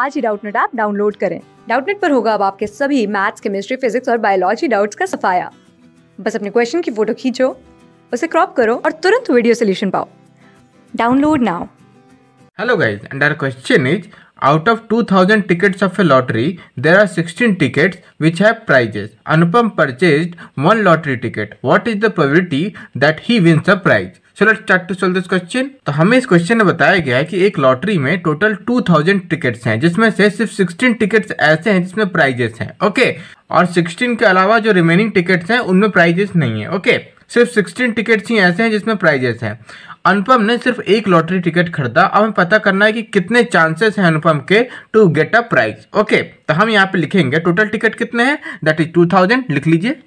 आज ही Doubtnut app download करें डाउटनेट पर होगा अब आपके सभी मैथ्स केमिस्ट्री फिजिक्स और बायोलॉजी डाउट्स का सफाया बस अपने क्वेश्चन की फोटो खींचो उसे क्रॉप करो और तुरंत वीडियो सोल्यूशन पाओ download now hello guys and our question is out of two thousand tickets of a lottery there are sixteen tickets which have prizes Anupam purchase one lottery ticket what is the probability that he wins a prize चलो start to solve this question तो हमें इस question में बताया गया है कि एक लॉटरी में टोटल 2000 टिकट्स हैं जिसमें से सिर्फ 16 टिकट्स ऐसे हैं जिसमें प्राइजेस हैं ओके और 16 के अलावा जो रिमेनिंग टिकट्स हैं उनमें प्राइजेस नहीं है ओके सिर्फ 16 टिकट्स ही ऐसे हैं जिसमें प्राइजेस हैं अनुपम ने सिर्फ एक लॉटरी टिकट खरीदा अब हमें पता करना है कि कितने चांसेस हैं अनुपम के to get a prize okay तो हम यहाँ पे लिखेंगे टोटल टिकट कितने हैं दैट इज टू लिख लीजिए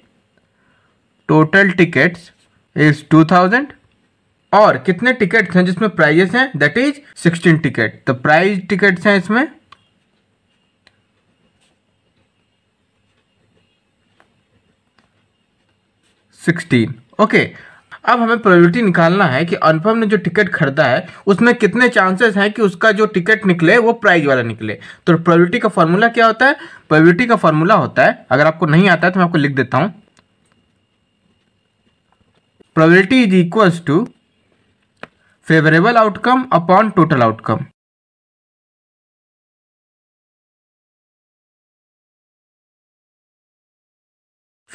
total tickets is two thousand और कितने टिकट्स हैं जिसमें प्राइजेस हैं दैट इज सिक्सटीन टिकट तो प्राइज टिकट्स हैं इसमें सिक्सटीन ओके okay. अब हमें प्रायोरिटी निकालना है कि अनुपम ने जो टिकट खरीदा है उसमें कितने चांसेस हैं कि उसका जो टिकट निकले वो प्राइज वाला निकले तो प्रायोरिटी का फॉर्मूला क्या होता है प्रायोरिटी का फॉर्मूला होता है अगर आपको नहीं आता है तो मैं आपको लिख देता हूं priority is equals to favourable outcome upon total outcome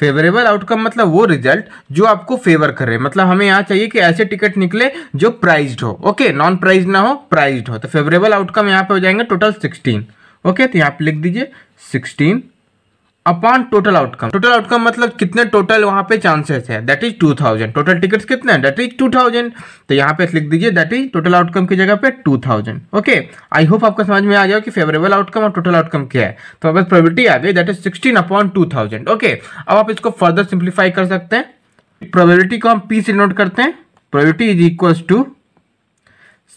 favourable outcome मतलब वो रिजल्ट जो आपको फेवर करे मतलब हमें यहाँ चाहिए कि ऐसे टिकट निकले जो प्राइज्ड हो ओके नॉन प्राइज ना हो प्राइज्ड हो तो फेवरेबल आउटकम यहाँ पे हो जाएंगे टोटल सिक्सटीन ओके तो यहाँ पे लिख दीजिए sixteen upon total outcome total outcome मतलब कितने टोटल वहां पे चांसेस है that is two thousand total tickets कितने दैट इज टू थाउजेंड तो यहाँ पे लिख दीजिए दैट इज टोटल आउटकम की जगह पे two thousand okay I hope आपको समझ में आ गया कि फेवरेबल आउटकम और टोटल आउटकम क्या है तो अगर प्रोबेबिलिटी आ गई that is sixteen upon two thousand okay अब आप इसको फर्दर सिंप्लीफाई कर सकते हैं प्रोबेबिलिटी को हम पी से नोट करते हैं probability is equals to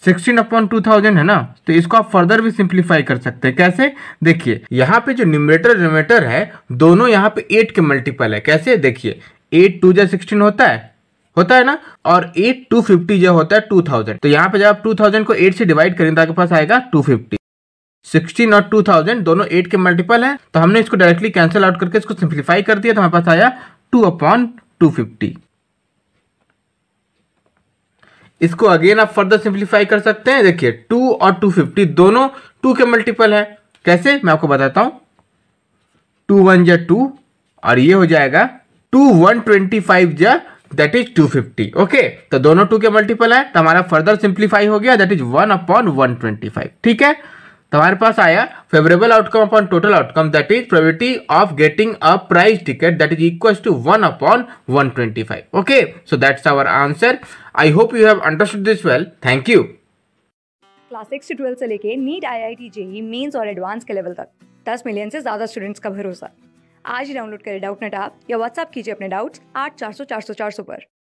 sixteen upon two thousand है ना तो इसको आप फर्दर भी सिंप्लीफाई कर सकते हैं कैसे देखिए यहाँ पे जो न्यूमरेटर रिमेटर है दोनों यहाँ पे एट के मल्टीपल है कैसे देखिए एट टू जो सिक्सटीन होता है होता है ना और एट टू फिफ्टी जो होता है टू थाउजेंड तो यहाँ पे जब आप टू थाउजेंड को एट से डिवाइड करेंगे तो आपके पास आएगा टू फिफ्टी सिक्सटीन और टू थाउजेंड दोनों एट के मल्टीपल है तो हमने इसको डायरेक्टली कैंसिल आउट करके इसको सिंप्लीफाई कर दिया तो हमारे पास आया टू अपॉन टू फिफ्टी इसको अगेन आप फर्दर सिंप्लीफाई कर सकते हैं देखिए टू और टू फिफ्टी दोनों टू के मल्टीपल है कैसे मैं आपको बताता हूं टू वन जा टू और ये हो जाएगा टू वन ट्वेंटी फाइव जा that is two fifty okay तो दोनों टू के मल्टीपल है तो हमारा फर्दर सिंप्लीफाई हो गया that is one upon one twenty five ठीक है तो हमारे पास आया favourable outcome upon total outcome that is probability of getting a price ticket that is equal to one upon one twenty five okay so that's our answer I hope you have understood this well thank you class six to twelfth से लेके NEET I I T JEE mains और advance के level तक दस million से ज़्यादा students का भरोसा आज ही डाउनलोड करें डाउट नेट ऐप या व्हाट्सअप कीजिए अपने डाउट्स आठ चार सौ चार सौ चार सौ पर